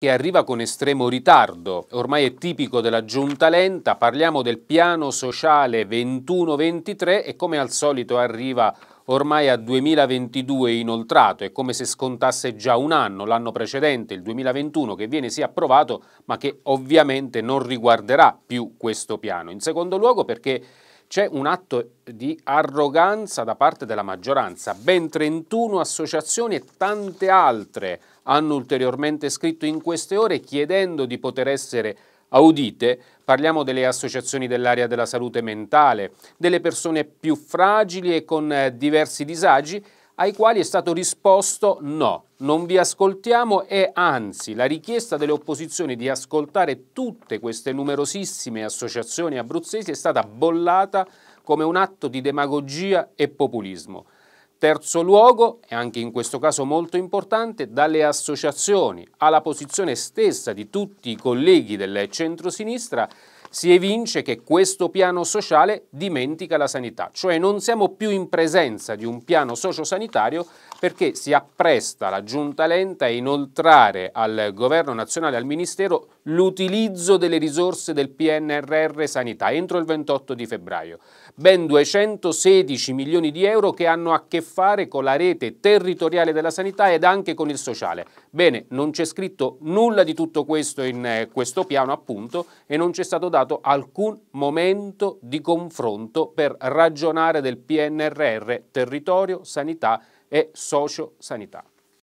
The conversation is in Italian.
che arriva con estremo ritardo, ormai è tipico della giunta lenta, parliamo del piano sociale 21-23 e come al solito arriva ormai a 2022 inoltrato, è come se scontasse già un anno, l'anno precedente, il 2021, che viene sì approvato, ma che ovviamente non riguarderà più questo piano. In secondo luogo perché c'è un atto di arroganza da parte della maggioranza, ben 31 associazioni e tante altre hanno ulteriormente scritto in queste ore chiedendo di poter essere audite, parliamo delle associazioni dell'area della salute mentale, delle persone più fragili e con eh, diversi disagi, ai quali è stato risposto no, non vi ascoltiamo e anzi la richiesta delle opposizioni di ascoltare tutte queste numerosissime associazioni abruzzesi è stata bollata come un atto di demagogia e populismo. Terzo luogo, e anche in questo caso molto importante, dalle associazioni alla posizione stessa di tutti i colleghi del centrosinistra sinistra si evince che questo piano sociale dimentica la sanità, cioè non siamo più in presenza di un piano sociosanitario perché si appresta la giunta lenta a inoltrare al governo nazionale, al ministero, l'utilizzo delle risorse del PNRR sanità entro il 28 di febbraio, ben 216 milioni di euro che hanno a che fare con la rete territoriale della sanità ed anche con il sociale. Bene, non c'è scritto nulla di tutto questo in eh, questo piano appunto e non c'è stato dato stato alcun momento di confronto per ragionare del PNRR territorio, sanità e sociosanità.